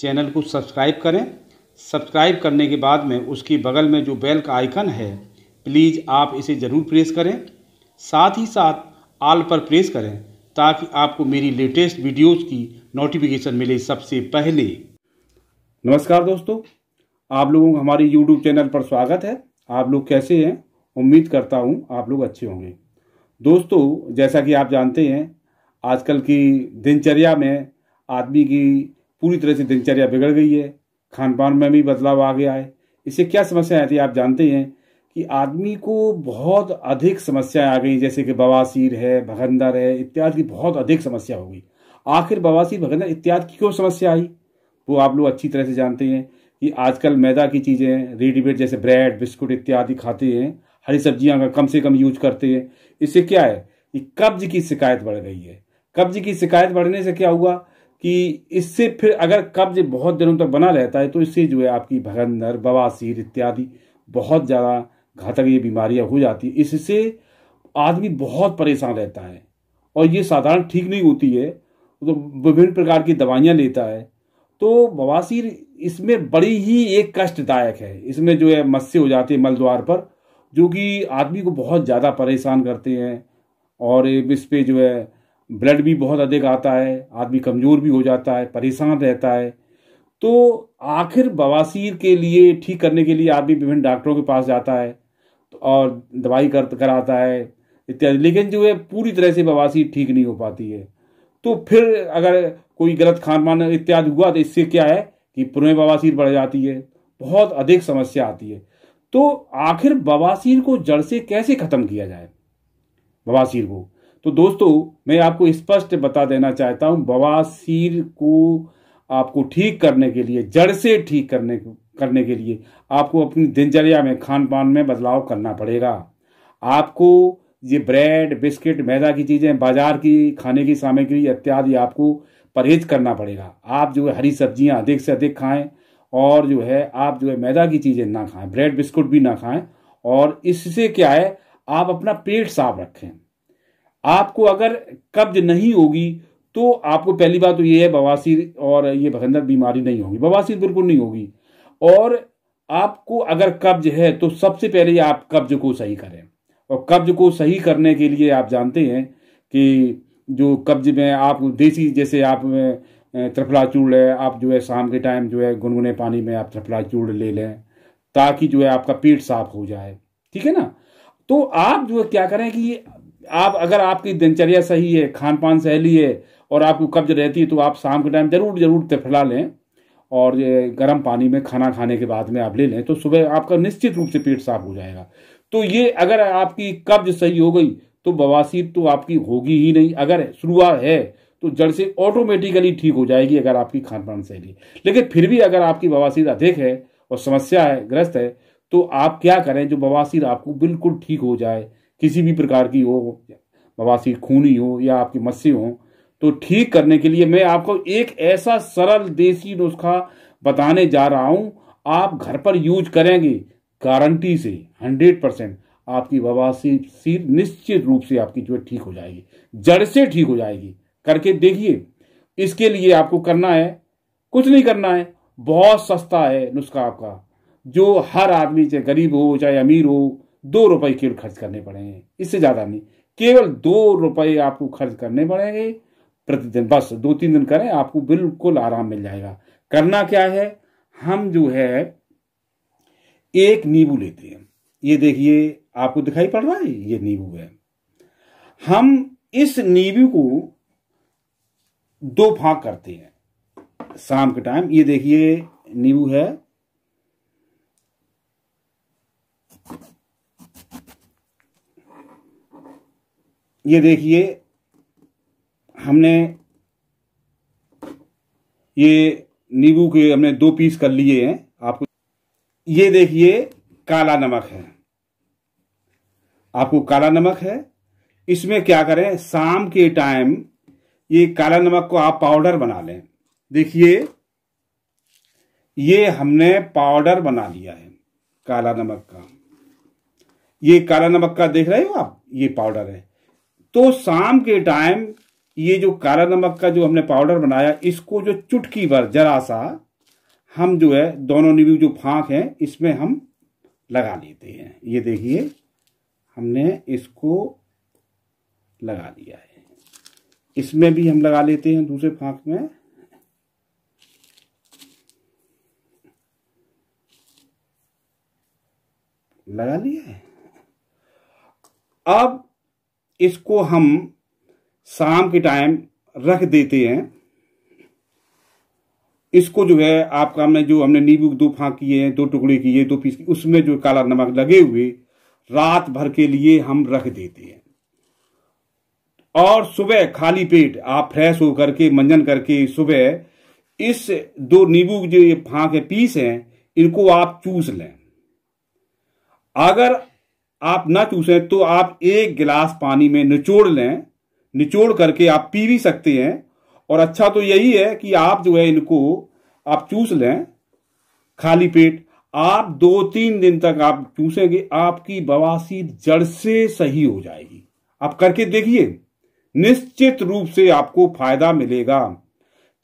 channel को subscribe करें subscribe करने के बाद में उसकी बगल में जो बेल का आइकन है प्लीज़ आप इसे ज़रूर प्रेस करें साथ ही साथ आल पर प्रेस करें ताकि आपको मेरी लेटेस्ट वीडियोस की नोटिफिकेशन मिले सबसे पहले नमस्कार दोस्तों आप लोगों का हमारे यूट्यूब चैनल पर स्वागत है आप लोग कैसे हैं उम्मीद करता हूँ आप लोग अच्छे होंगे दोस्तों जैसा कि आप जानते हैं आजकल की दिनचर्या में आदमी की पूरी तरह से दिनचर्या बिगड़ गई है खान पान में भी बदलाव आ गया है इससे क्या समस्याएं आती है आप जानते हैं कि आदमी को बहुत अधिक समस्याएं आ गई जैसे कि बवासीर है भगंदर है इत्यादि की बहुत अधिक समस्या हो गई आखिर बवासीर भगंदर इत्यादि की क्यों समस्या आई वो आप लोग अच्छी तरह से जानते हैं कि आजकल मैदा की चीज़ें रेडीमेड जैसे ब्रेड बिस्कुट इत्यादि खाते हैं हरी सब्जियां का कम से कम यूज करते हैं इससे क्या है कि कब्ज की शिकायत बढ़ गई है कब्ज की शिकायत बढ़ने से क्या हुआ कि इससे फिर अगर कब्ज बहुत दिनों तक बना रहता है तो इससे जो है आपकी भगंदर बवासीर इत्यादि बहुत ज़्यादा घातक ये बीमारियाँ हो जाती है इससे आदमी बहुत परेशान रहता है और ये साधारण ठीक नहीं होती है तो विभिन्न प्रकार की दवाइयाँ लेता है तो बवासीर इसमें बड़ी ही एक कष्टदायक है इसमें जो है मस्से हो जाते हैं मल द्वार पर जो कि आदमी को बहुत ज़्यादा परेशान करते हैं और इस पर जो है ब्लड भी बहुत अधिक आता है आदमी कमज़ोर भी हो जाता है परेशान रहता है तो आखिर बवासीर के लिए ठीक करने के लिए आदमी विभिन्न डॉक्टरों के पास जाता है और दवाई कर कराता है इत्यादि लेकिन जो है पूरी तरह से बवासीर ठीक नहीं हो पाती है तो फिर अगर कोई गलत खान पान इत्यादि हुआ तो इससे क्या है कि पुनः बवासीर बढ़ जाती है बहुत अधिक समस्या आती है तो आखिर बवासीर को जड़ से कैसे ख़त्म किया जाए बवासीर को तो दोस्तों मैं आपको स्पष्ट बता देना चाहता हूं बवासीर को आपको ठीक करने के लिए जड़ से ठीक करने करने के लिए आपको अपनी दिनचर्या में खान पान में बदलाव करना पड़ेगा आपको ये ब्रेड बिस्किट मैदा की चीज़ें बाजार की खाने की सामग्री इत्यादि आपको परहेज करना पड़ेगा आप जो है हरी सब्जियां अधिक से अधिक खाएं और जो है आप जो है मैदा की चीज़ें ना खाएं ब्रेड बिस्कुट भी ना खाएं और इससे क्या है आप अपना पेट साफ रखें आपको अगर कब्ज नहीं होगी तो आपको पहली बात तो ये है बवासीर और ये भगंदर बीमारी नहीं होगी बवासीर बिल्कुल नहीं होगी और आपको अगर कब्ज है तो सबसे पहले आप कब्ज को सही करें और कब्ज को सही करने के लिए आप जानते हैं कि जो कब्ज में आप देसी जैसे आप त्रिफला चूड़ है आप जो है शाम के टाइम जो है गुनगुने पानी में आप त्रिफला चूड़ ले लें ताकि जो है आपका पेट साफ हो जाए ठीक है ना तो आप जो है क्या करें कि ये आप अगर आपकी दिनचर्या सही है खान पान सहली है और आपको कब्ज रहती है तो आप शाम के टाइम ज़रूर ज़रूर त्रिफला लें और ये गर्म पानी में खाना खाने के बाद में आप ले लें तो सुबह आपका निश्चित रूप से पेट साफ हो जाएगा तो ये अगर आपकी कब्ज सही हो गई तो बवासीर तो आपकी होगी ही नहीं अगर शुरुआत है तो जड़ से ऑटोमेटिकली ठीक हो जाएगी अगर आपकी खान पान शैली लेकिन फिर भी अगर आपकी बवासीर अधिक है और समस्या है ग्रस्त है तो आप क्या करें जो बवासीर आपको बिल्कुल ठीक हो जाए किसी भी प्रकार की हो बवासी खूनी हो या आपकी मस्सी हो तो ठीक करने के लिए मैं आपको एक ऐसा सरल देसी नुस्खा बताने जा रहा हूं आप घर पर यूज करेंगे गारंटी से हंड्रेड परसेंट आपकी बवासी सिर निश्चित रूप से आपकी जो है ठीक हो जाएगी जड़ से ठीक हो जाएगी करके देखिए इसके लिए आपको करना है कुछ नहीं करना है बहुत सस्ता है नुस्खा आपका जो हर आदमी चाहे गरीब हो चाहे अमीर हो दो रुपए केवल खर्च करने पड़ेंगे इससे ज़्यादा नहीं केवल दो रुपए आपको खर्च करने पड़ेंगे प्रतिदिन बस दो तीन दिन करें आपको बिल्कुल आराम मिल जाएगा करना क्या है हम जो है एक नींबू लेते हैं ये देखिए आपको दिखाई पड़ रहा है ये नींबू है हम इस नींबू को दो फाक करते हैं शाम के टाइम ये देखिए नींबू है ये देखिए हमने ये नींबू के हमने दो पीस कर लिए हैं आपको ये देखिए काला नमक है आपको काला नमक है इसमें क्या करें शाम के टाइम ये काला नमक को आप पाउडर बना लें देखिए ये हमने पाउडर बना लिया है काला नमक का ये काला नमक का देख रहे हो आप ये पाउडर है तो शाम के टाइम ये जो काला नमक का जो हमने पाउडर बनाया इसको जो चुटकी भर जरा सा हम जो है दोनों नींबू जो फाँक है इसमें हम लगा लेते हैं ये देखिए हमने इसको लगा लिया है इसमें भी हम लगा लेते हैं दूसरे फांक में लगा लिया है अब इसको हम शाम के टाइम रख देते हैं इसको जो है आपका हमने जो हमने नींबू दो फाँक किए हैं दो टुकड़े किए दो पीस उसमें जो काला नमक लगे हुए रात भर के लिए हम रख देते हैं और सुबह खाली पेट आप फ्रेश होकर के मंजन करके सुबह इस दो नींबू जो ये फाँक है पीस हैं इनको आप चूस लें अगर आप ना चूसें तो आप एक गिलास पानी में निचोड़ लें निचोड़ करके आप पी भी सकते हैं और अच्छा तो यही है कि आप जो है इनको आप चूस लें खाली पेट आप दो तीन दिन तक आप चूसेंगे आपकी बवासीर जड़ से सही हो जाएगी आप करके देखिए निश्चित रूप से आपको फायदा मिलेगा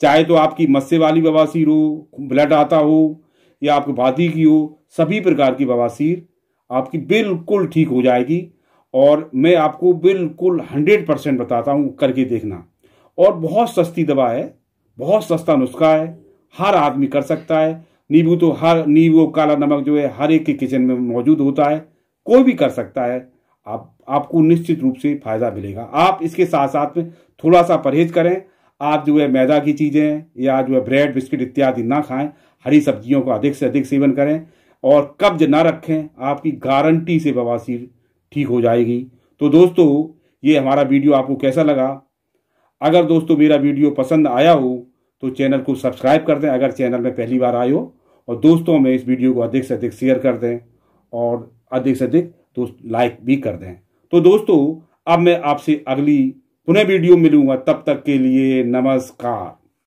चाहे तो आपकी मस्से वाली बवासीर हो ब्लड आता हो या आपको भाती की हो सभी प्रकार की बवासीर आपकी बिल्कुल ठीक हो जाएगी और मैं आपको बिल्कुल हंड्रेड परसेंट बताता हूँ करके देखना और बहुत सस्ती दवा है बहुत सस्ता नुस्खा है हर आदमी कर सकता है नींबू तो हर नींबू काला नमक जो है हर एक के किचन में मौजूद होता है कोई भी कर सकता है आप आपको निश्चित रूप से फायदा मिलेगा आप इसके साथ साथ में थोड़ा सा परहेज करें आप जो है मैदा की चीज़ें या जो है ब्रेड बिस्किट इत्यादि ना खाएं हरी सब्जियों का अधिक से अधिक सेवन करें और कब्ज ना रखें आपकी गारंटी से बवासीर ठीक हो जाएगी तो दोस्तों ये हमारा वीडियो आपको कैसा लगा अगर दोस्तों मेरा वीडियो पसंद आया हो तो चैनल को सब्सक्राइब कर दें अगर चैनल में पहली बार आए हो और दोस्तों में इस वीडियो को अधिक से अधिक शेयर कर दें और अधिक से अधिक दोस्त लाइक भी कर दें तो दोस्तों अब मैं आपसे अगली पुनः वीडियो मिलूंगा तब तक के लिए नमस्कार